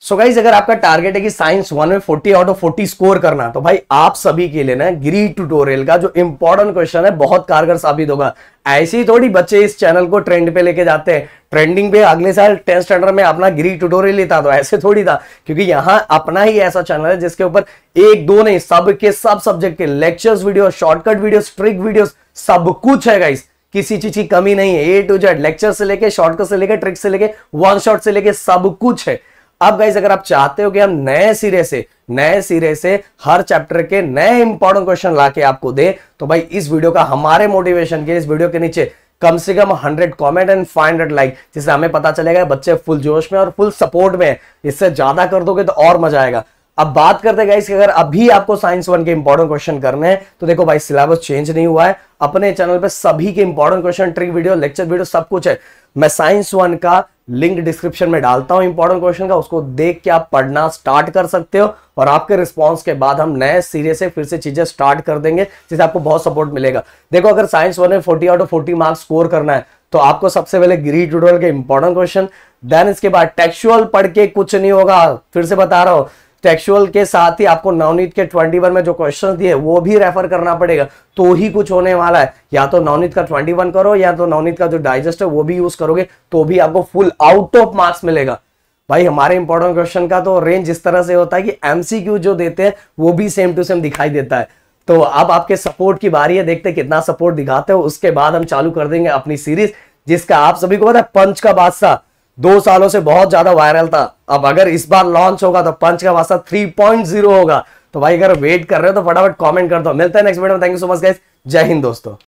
सो so guys अगर आपका target है कि साइंस वन में 40 आउट ऑफ 40 स्कोर करना तो भाई आप सभी के लिए ना ग्री ट्यूटोरियल का जो इंपॉर्टेंट क्वेश्चन है बहुत कारगर साबित होगा ऐसे ही थोड़ी बच्चे इस चैनल को ट्रेंड पे लेके जाते हैं ट्रेंडिंग पे अगले साल टेंथ स्टैंडर्ड में अपना ग्री ट्यूटोरियल लेता तो ऐसे थोड़ी था क्योंकि यहाँ अपना ही ऐसा चैनल है जिसके ऊपर एक दो नहीं सब के सब सब्जेक्ट के lectures video shortcut video trick video सब कुछ है गाइस किसी चीज की कमी नहीं है ए टू जेड लेक्चर से लेके शॉर्टकट से लेके ट्रिक से लेके वन शॉर्ट से लेके सब कुछ है अब गाइज अगर आप चाहते हो कि हम नए सिरे से नए सिरे से हर चैप्टर के नए इंपॉर्टेंट क्वेश्चन लाके आपको दे तो भाई इस वीडियो का हमारे मोटिवेशन के इस वीडियो के नीचे कम से कम 100 कमेंट एंड 500 लाइक जिससे हमें पता चलेगा बच्चे फुल जोश में और फुल सपोर्ट में इससे ज्यादा कर दोगे तो और मजा आएगा अब बात करते हैं कि अगर अभी आपको साइंस वन के इंपॉर्टेंट क्वेश्चन करने हैं तो देखो भाई सिलेबस चेंज नहीं हुआ है अपने चैनल पे सभी के important question trick video lecture video सब कुछ है मैं साइंस वन का लिंक डिस्क्रिप्शन में डालता हूं इंपॉर्टेंट क्वेश्चन का उसको देख के आप पढ़ना स्टार्ट कर सकते हो और आपके रिस्पॉन्स के बाद हम नए सीरे से फिर से चीजें स्टार्ट कर देंगे जिससे आपको बहुत सपोर्ट मिलेगा देखो अगर साइंस वन में forty out of forty marks score करना है तो आपको सबसे पहले ग्री ट्यूटोरियल के इंपॉर्टेंट क्वेश्चन देन इसके बाद टेक्सुअल पढ़ के कुछ नहीं होगा फिर से बता रहा हूं टेक्सुअल के साथ ही आपको नवनीत के 21 में जो क्वेश्चन दिए वो भी रेफर करना पड़ेगा तो ही कुछ होने वाला है या तो नवनीत का 21 करो या तो नवनीत का जो डाइजेस्ट है वो भी यूज करोगे तो भी आपको फुल आउट ऑफ मार्क्स मिलेगा भाई हमारे इंपॉर्टेंट क्वेश्चन का तो रेंज इस तरह से होता है कि एमसीक्यू जो देते हैं वो भी सेम टू सेम दिखाई देता है तो अब आपके सपोर्ट की बारी है देखते कितना सपोर्ट दिखाते हो उसके बाद हम चालू कर देंगे अपनी सीरीज जिसका आप सभी को पता है पंच का बादशाह दो सालों से बहुत ज्यादा वायरल था अब अगर इस बार लॉन्च होगा तो पंच का वास्ता 3.0 होगा तो भाई अगर वेट कर रहे हो तो फटाफट कमेंट कर दो मिलते हैं नेक्स्ट वीडियो में thank you so much guys जय हिंद दोस्तों